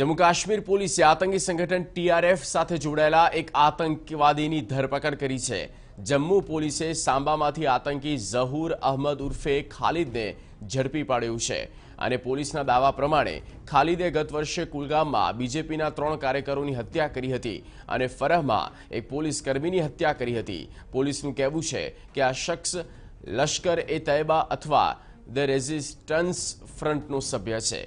જમ્મુ કાશ્મીર પોલીસે આતંકી સંગઠન ટીઆરએફ સાથે જોડાયેલા એક આતંકવાદીની ધરપકડ કરી છે જમ્મુ પોલીસે સાંબામાંથી આતંકી ઝહુર અહમદ ઉર્ફે ખાલિદને ઝડપી પાડ્યું છે અને પોલીસના દાવા પ્રમાણે ખાલિદે ગત વર્ષે કુલગામમાં બીજેપીના ત્રણ કાર્યકરોની હત્યા કરી હતી અને ફરહમાં એક પોલીસ કર્મીની હત્યા કરી હતી પોલીસનું કહેવું છે કે આ શખ્સ લશ્કર એ તૈબા અથવા ધ રેઝિસ્ટન્સ ફ્રન્ટનો સભ્ય છે